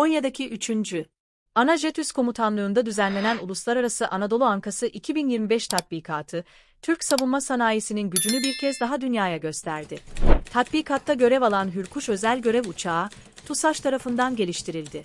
Konya'daki 3. Anajetüs Komutanlığı'nda düzenlenen Uluslararası Anadolu Ankası 2025 tatbikatı, Türk savunma sanayisinin gücünü bir kez daha dünyaya gösterdi. Tatbikatta görev alan Hürkuş özel görev uçağı, TUSAŞ tarafından geliştirildi.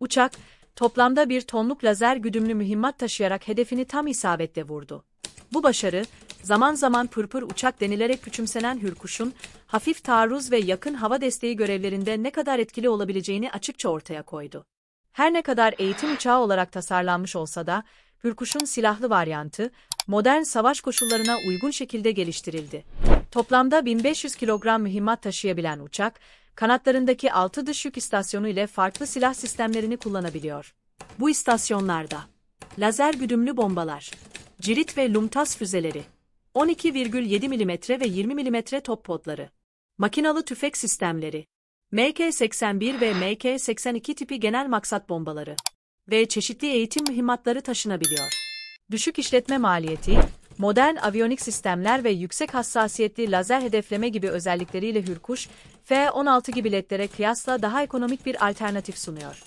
Uçak, toplamda bir tonluk lazer güdümlü mühimmat taşıyarak hedefini tam isabetle vurdu. Bu başarı, zaman zaman pırpır uçak denilerek küçümsenen Hürkuş'un, hafif taarruz ve yakın hava desteği görevlerinde ne kadar etkili olabileceğini açıkça ortaya koydu. Her ne kadar eğitim uçağı olarak tasarlanmış olsa da, Hürkuş'un silahlı varyantı, modern savaş koşullarına uygun şekilde geliştirildi. Toplamda 1500 kilogram mühimmat taşıyabilen uçak, kanatlarındaki 6 dış yük istasyonu ile farklı silah sistemlerini kullanabiliyor. Bu istasyonlarda lazer güdümlü bombalar, cirit ve lumtas füzeleri, 12,7 mm ve 20 mm top podları. Makinalı tüfek sistemleri. MK-81 ve MK-82 tipi genel maksat bombaları ve çeşitli eğitim mühimmatları taşınabiliyor. Düşük işletme maliyeti, modern aviyonik sistemler ve yüksek hassasiyetli lazer hedefleme gibi özellikleriyle Hürkuş, F-16 gibi ledlere kıyasla daha ekonomik bir alternatif sunuyor.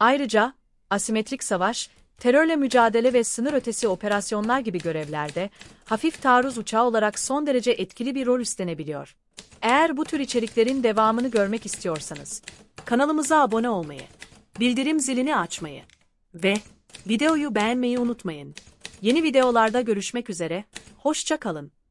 Ayrıca, asimetrik savaş, Terörle mücadele ve sınır ötesi operasyonlar gibi görevlerde hafif taarruz uçağı olarak son derece etkili bir rol üstlenebiliyor. Eğer bu tür içeriklerin devamını görmek istiyorsanız kanalımıza abone olmayı, bildirim zilini açmayı ve videoyu beğenmeyi unutmayın. Yeni videolarda görüşmek üzere, hoşça kalın.